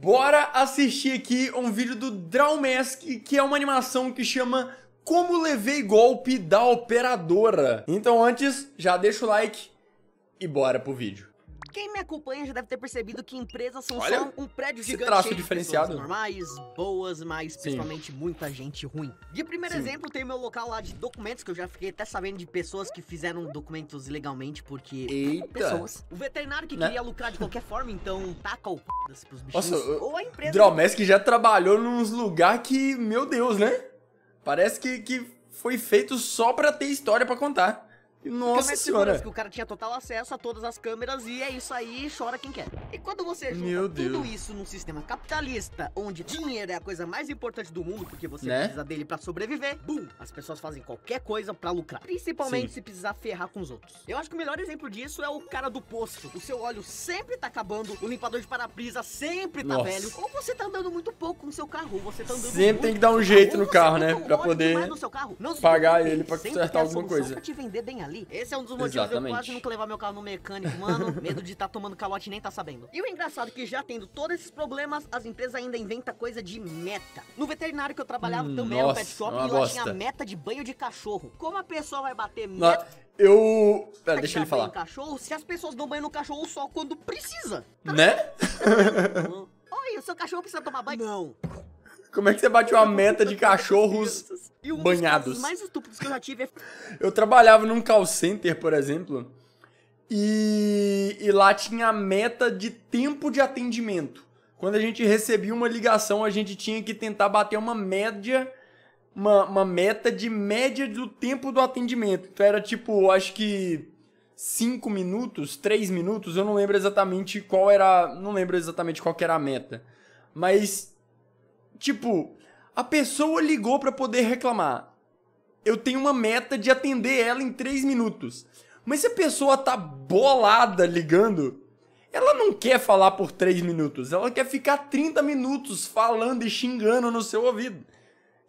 Bora assistir aqui um vídeo do Drawmask, que é uma animação que chama Como Levei Golpe da Operadora. Então antes, já deixa o like e bora pro vídeo. Quem me acompanha já deve ter percebido que empresas são Olha, só um prédio gigante traço diferenciado. de normais, boas, mas Sim. principalmente muita gente ruim. De primeiro Sim. exemplo, tem meu local lá de documentos, que eu já fiquei até sabendo de pessoas que fizeram documentos ilegalmente, porque... Eita. Pessoas. O veterinário que né? queria lucrar de qualquer forma, então taca o c... Assim, pros bichinhos. Nossa, ou a empresa... Dromesc já trabalhou nos lugar que, meu Deus, né? Parece que, que foi feito só pra ter história pra contar. Nossa câmeras senhora. que o cara tinha total acesso a todas as câmeras e é isso aí, chora quem quer. E quando você junta Meu tudo Deus. isso num sistema capitalista, onde dinheiro é a coisa mais importante do mundo, porque você né? precisa dele para sobreviver, bum, as pessoas fazem qualquer coisa para lucrar. Principalmente Sim. se precisar ferrar com os outros. Eu acho que o melhor exemplo disso é o cara do posto. O seu óleo sempre tá acabando, o limpador de para-brisa sempre tá Nossa. velho, ou você tá andando muito pouco no seu carro, você tá andando Sempre tem que dar um jeito no carro, né, para poder pagar ele para consertar alguma coisa. Pra te vender bem ali ali. Esse é um dos motivos eu quase nunca levar meu carro no mecânico, mano. medo de estar tá tomando calote e nem tá sabendo. E o engraçado é que já tendo todos esses problemas, as empresas ainda inventam coisa de meta. No veterinário que eu trabalhava hum, também nossa, era um pet shop é e lá tinha meta de banho de cachorro. Como a pessoa vai bater meta... Não. Eu. Pera, deixa ele falar. Cachorro, se as pessoas dão banho no cachorro só quando precisa. Tá né? Hum. oi o seu cachorro precisa tomar banho? Não. Como é que você bate uma meta de cachorros e um banhados? mais estúpidos que eu já tive é Eu trabalhava num call center, por exemplo, e, e lá tinha a meta de tempo de atendimento. Quando a gente recebia uma ligação, a gente tinha que tentar bater uma média, uma, uma meta de média do tempo do atendimento. Então era tipo, acho que 5 minutos, 3 minutos, eu não lembro exatamente qual era, não lembro exatamente qual era a meta. Mas Tipo, a pessoa ligou para poder reclamar. Eu tenho uma meta de atender ela em 3 minutos. Mas se a pessoa tá bolada ligando, ela não quer falar por 3 minutos, ela quer ficar 30 minutos falando e xingando no seu ouvido.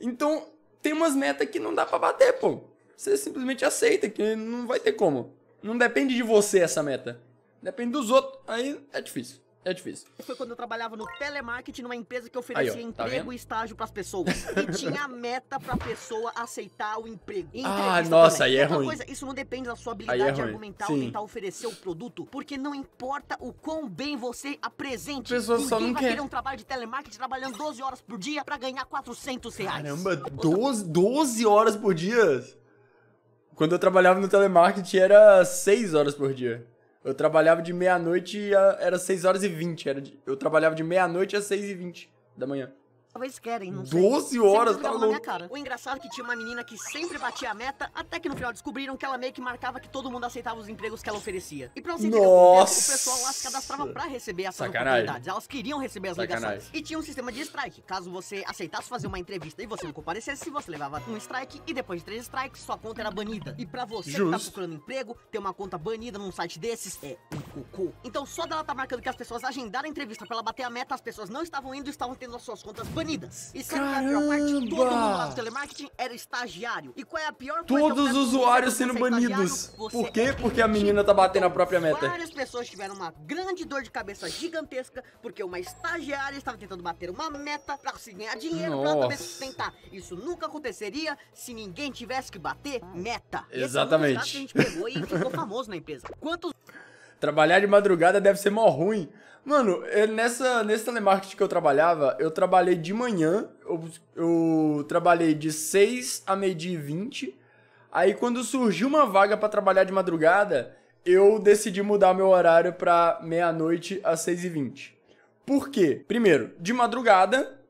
Então, tem umas metas que não dá para bater, pô. Você simplesmente aceita que não vai ter como. Não depende de você essa meta. Depende dos outros. Aí é difícil é difícil. Foi quando eu trabalhava no telemarketing, numa empresa que oferecia Aí, ó, tá emprego vendo? e estágio pras pessoas. e tinha a meta pra pessoa aceitar o emprego. E ah, nossa, também. aí é Outra ruim. Coisa, isso não depende da sua é habilidade é argumental Sim. tentar oferecer o produto, porque não importa o quão bem você apresente. A pessoa só não vai quer. querer um trabalho de telemarketing trabalhando 12 horas por dia pra ganhar 400 reais. Caramba, 12, 12 horas por dia? Quando eu trabalhava no telemarketing era 6 horas por dia. Eu trabalhava de meia-noite, era 6 horas e 20. Era de, eu trabalhava de meia-noite às 6 e 20 da manhã. Talvez querem, não 12 sei. horas, tá louco. O engraçado é que tinha uma menina que sempre batia a meta, até que no final descobriram que ela meio que marcava que todo mundo aceitava os empregos que ela oferecia. E pra você entender Nossa. o pessoal lá se cadastrava pra receber essas Sacanagem. oportunidades. Elas queriam receber as Sacanagem. ligações. E tinha um sistema de strike. Caso você aceitasse fazer uma entrevista e você não comparecesse, você levava um strike e depois de três strikes, sua conta era banida. E pra você Justo. que tá procurando emprego, ter uma conta banida num site desses é um cocô. Então só dela tá marcando que as pessoas agendaram a entrevista pra ela bater a meta, as pessoas não estavam indo e estavam tendo as suas contas banidas avenidas. E sabe qual a pior parte? Todo mundo lá do telemarketing era estagiário. E qual é a pior coisa? Todos os usuários sendo banidos. Por é quê? Porque a menina tá batendo a própria meta. Várias pessoas tiveram uma grande dor de cabeça gigantesca porque uma estagiária estava tentando bater uma meta pra se ganhar dinheiro, Nossa. pra também sustentar. Isso nunca aconteceria se ninguém tivesse que bater meta. Exatamente. Esse é um que a gente pegou e ficou famoso na empresa. Quantos... Trabalhar de madrugada deve ser mó ruim. Mano, é nessa, nesse telemarketing que eu trabalhava, eu trabalhei de manhã, eu, eu trabalhei de 6 a meio-dia e 20. Aí quando surgiu uma vaga para trabalhar de madrugada, eu decidi mudar meu horário para meia-noite às 6 e 20. Por quê? Primeiro, de madrugada,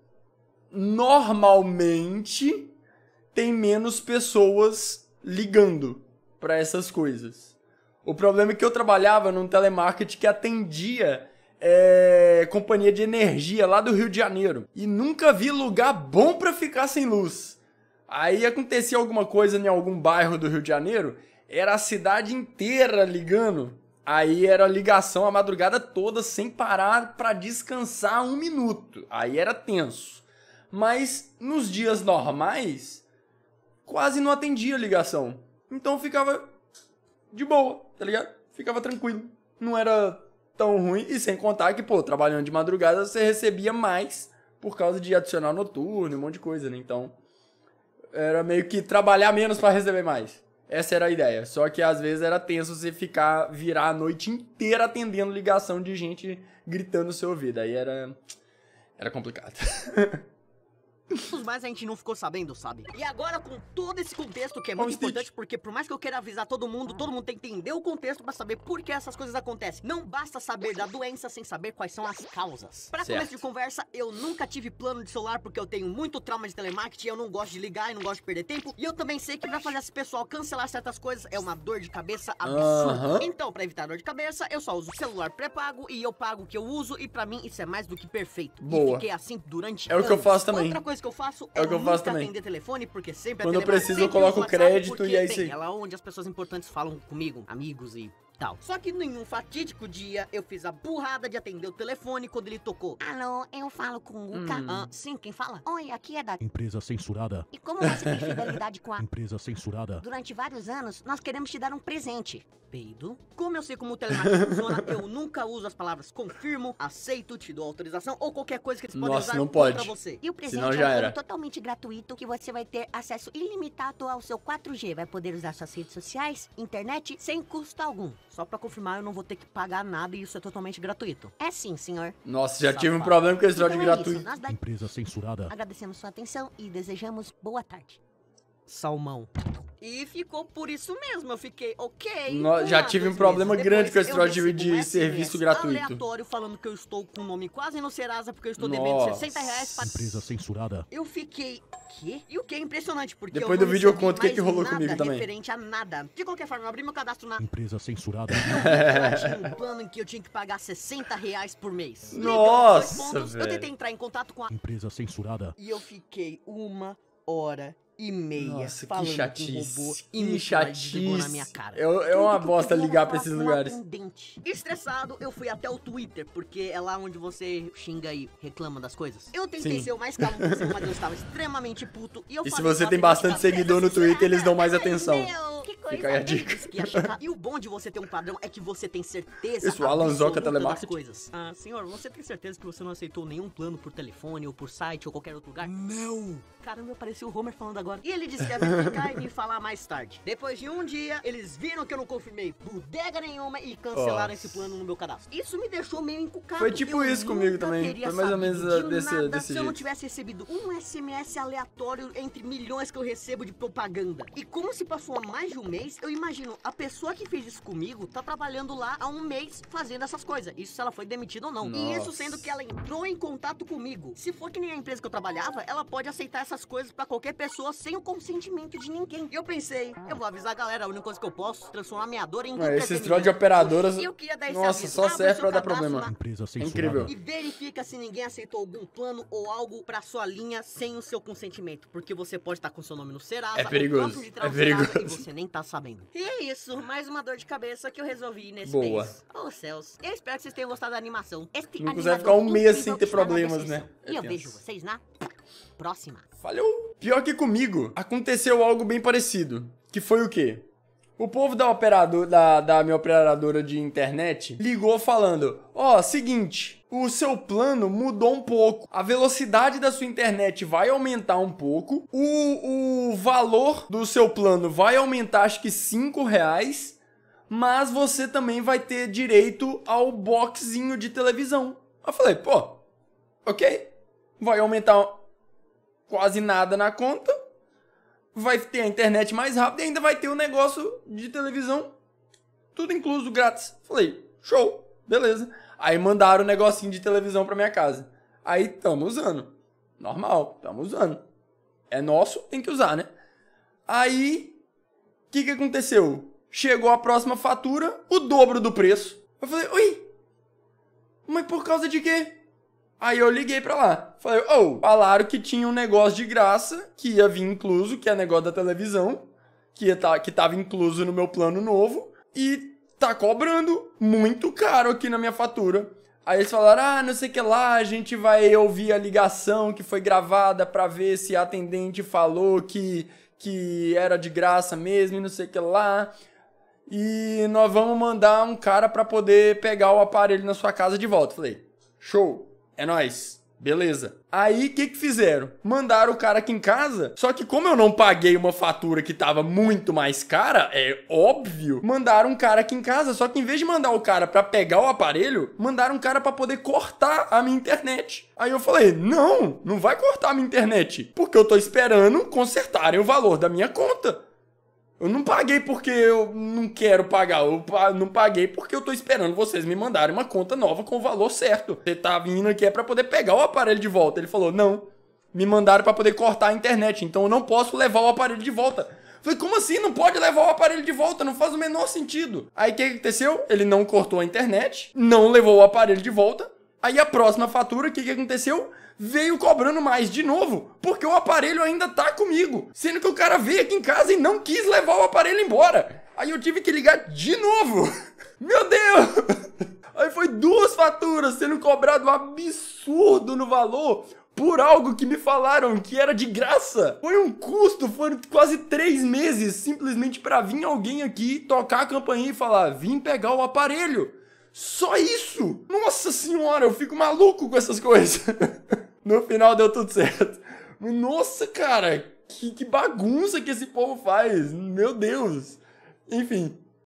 normalmente tem menos pessoas ligando para essas coisas. O problema é que eu trabalhava num telemarketing que atendia é, companhia de energia lá do Rio de Janeiro e nunca vi lugar bom para ficar sem luz. Aí acontecia alguma coisa em algum bairro do Rio de Janeiro, era a cidade inteira ligando. Aí era ligação a madrugada toda sem parar para descansar um minuto. Aí era tenso. Mas nos dias normais, quase não atendia a ligação. Então ficava de boa, tá ligado? Ficava tranquilo. Não era tão ruim. E sem contar que, pô, trabalhando de madrugada você recebia mais por causa de adicional noturno, um monte de coisa, né? Então, era meio que trabalhar menos para receber mais. Essa era a ideia. Só que às vezes era tenso você ficar, virar a noite inteira atendendo ligação de gente gritando no seu ouvido. Aí era. Era complicado. Mas a gente não ficou sabendo, sabe? E agora, com todo esse contexto, que é muito importante, porque por mais que eu queira avisar todo mundo, todo mundo tem que entender o contexto pra saber por que essas coisas acontecem. Não basta saber da doença sem saber quais são as causas. Pra certo. começo de conversa, eu nunca tive plano de celular porque eu tenho muito trauma de telemarketing, eu não gosto de ligar e não gosto de perder tempo. E eu também sei que pra fazer esse pessoal cancelar certas coisas é uma dor de cabeça absurda. Uh -huh. Então, pra evitar dor de cabeça, eu só uso celular pré-pago e eu pago o que eu uso. E pra mim, isso é mais do que perfeito. Boa. E fiquei assim durante É anos. o que eu faço também. Outra coisa coisa que eu faço é, é o que eu faço também. atender telefone, porque sempre Quando eu preciso, eu coloco crédito e aí Ela é onde as pessoas importantes falam comigo, amigos e só que nenhum fatídico dia eu fiz a burrada de atender o telefone quando ele tocou. Alô, eu falo com o Guca? Hum. Ah, sim, quem fala? Oi, aqui é da... Empresa censurada. E como você tem fidelidade com a... Empresa censurada. Durante vários anos, nós queremos te dar um presente. Peido? Como eu sei como o telemarketing funciona, eu nunca uso as palavras confirmo, aceito, te dou autorização ou qualquer coisa que eles podem Nossa, usar não pode. você. E o presente é já é era. totalmente gratuito que você vai ter acesso ilimitado ao seu 4G. Vai poder usar suas redes sociais, internet, sem custo algum. Só para confirmar, eu não vou ter que pagar nada e isso é totalmente gratuito. É sim, senhor. Nossa, já Só tive um problema com esse então de é gratuito. Isso, da... Empresa censurada. Agradecemos sua atenção e desejamos boa tarde. Salmão. E ficou por isso mesmo. Eu fiquei, ok. No, já tive um problema meses. grande Depois com esse troço de, serviço gratuito. aleatório falando que eu estou com o nome quase no Serasa porque eu estou devendo 60 reais para... Empresa censurada. Eu fiquei, quê? E o que é impressionante, porque Depois do vídeo eu conto o que, que rolou comigo também. referente a nada. De qualquer forma, eu abri meu cadastro na... Empresa censurada. Eu tinha um plano em que eu tinha que pagar 60 reais por mês. Nossa, pontos, Eu tentei entrar em contato com a... Empresa censurada. E eu fiquei uma hora e meia Nossa, falando que chatice. robô e que chatice. na minha cara. Eu, é, é uma bosta ligar pra esses lugares. Estressado, eu fui até o Twitter, porque é lá onde você xinga e reclama das coisas. Eu tentei Sim. ser o mais calmo possível, mas eu estava extremamente puto. E, eu e se você tem bastante seguidor no Twitter, eles dão mais atenção. Meu que coisa. Fica aí a dica. E o bom de você ter um padrão é que você tem certeza Isso, Alan Zoca das coisas. Ah, senhor, você tem certeza que você não aceitou nenhum plano por telefone ou por site ou qualquer outro lugar? Não! Caramba, apareceu o Homer falando agora. E ele disse que ia verificar e me falar mais tarde. Depois de um dia, eles viram que eu não confirmei bodega nenhuma e cancelaram Nossa. esse plano no meu cadastro. Isso me deixou meio encucado. Foi tipo eu isso comigo também. Foi mais ou menos de desse, nada desse se jeito. eu não tivesse recebido um SMS aleatório entre milhões que eu recebo de propaganda. E como se passou mais de de um mês, eu imagino, a pessoa que fez isso comigo tá trabalhando lá há um mês fazendo essas coisas. Isso se ela foi demitida ou não. Nossa. E isso sendo que ela entrou em contato comigo. Se for que nem a empresa que eu trabalhava, ela pode aceitar essas coisas para qualquer pessoa sem o consentimento de ninguém. Eu pensei, eu vou avisar a galera, a é única coisa que eu posso transformar minha dor em entretenimento. Esses de operadoras, eu queria dar esse nossa, aviso. só serve pra dar problema. Na... Empresa é incrível. E verifica se ninguém aceitou algum plano ou algo pra sua linha sem o seu consentimento, porque você pode estar com seu nome no Serasa, é perigoso, é perigoso. e você nem ninguém tá sabendo. E é isso, mais uma dor de cabeça que eu resolvi nesse Boa. mês. Ô, oh, céus. Eu espero que vocês tenham gostado da animação. Este Não quiser ficar um mês sem ter problemas, né? É e eu vejo vocês na próxima. Valeu. Pior que comigo, aconteceu algo bem parecido. Que foi o quê? O povo da, operador, da, da minha operadora de internet ligou falando: Ó, oh, seguinte, o seu plano mudou um pouco. A velocidade da sua internet vai aumentar um pouco. O, o valor do seu plano vai aumentar, acho que 5 reais. Mas você também vai ter direito ao boxinho de televisão. Eu falei, pô, ok. Vai aumentar quase nada na conta vai ter a internet mais rápida e ainda vai ter o um negócio de televisão, tudo incluso, grátis. Falei, show, beleza. Aí mandaram o um negocinho de televisão pra minha casa. Aí tamo usando. Normal, tamo usando. É nosso, tem que usar, né? Aí, o que que aconteceu? Chegou a próxima fatura, o dobro do preço. Eu falei, ui, mas por causa de quê? Aí eu liguei para lá. Falei, oh, falaram que tinha um negócio de graça que ia vir incluso, que é negócio da televisão, que, ia tá, que tava incluso no meu plano novo, e tá cobrando muito caro aqui na minha fatura. Aí eles falaram, ah, não sei o que lá, a gente vai ouvir a ligação que foi gravada para ver se a atendente falou que, que era de graça mesmo e não sei o que lá. E nós vamos mandar um cara para poder pegar o aparelho na sua casa de volta. Falei, show é nós. Beleza. Aí o que, que fizeram? Mandaram o cara aqui em casa. Só que, como eu não paguei uma fatura que tava muito mais cara, é óbvio. Mandaram um cara aqui em casa. Só que em vez de mandar o cara para pegar o aparelho, mandaram um cara para poder cortar a minha internet. Aí eu falei: não, não vai cortar a minha internet. Porque eu tô esperando consertarem o valor da minha conta. Eu não paguei porque eu não quero pagar. Eu não paguei porque eu tô esperando vocês me mandarem uma conta nova com o valor certo. Você tá vindo aqui é pra poder pegar o aparelho de volta. Ele falou, não. Me mandaram para poder cortar a internet, então eu não posso levar o aparelho de volta. Falei, como assim? Não pode levar o aparelho de volta? Não faz o menor sentido. Aí o que aconteceu? Ele não cortou a internet, não levou o aparelho de volta, Aí a próxima fatura, o que, que aconteceu? Veio cobrando mais de novo, porque o aparelho ainda tá comigo. Sendo que o cara veio aqui em casa e não quis levar o aparelho embora. Aí eu tive que ligar de novo. Meu Deus! Aí foi duas faturas sendo cobrado um absurdo no valor por algo que me falaram que era de graça. Foi um custo, foram quase três meses simplesmente para vir alguém aqui tocar a campainha e falar: vim pegar o aparelho. Só isso! Nossa senhora, eu fico maluco com essas coisas. no final deu tudo certo. Nossa, cara, que, que bagunça que esse povo faz. Meu Deus. Enfim,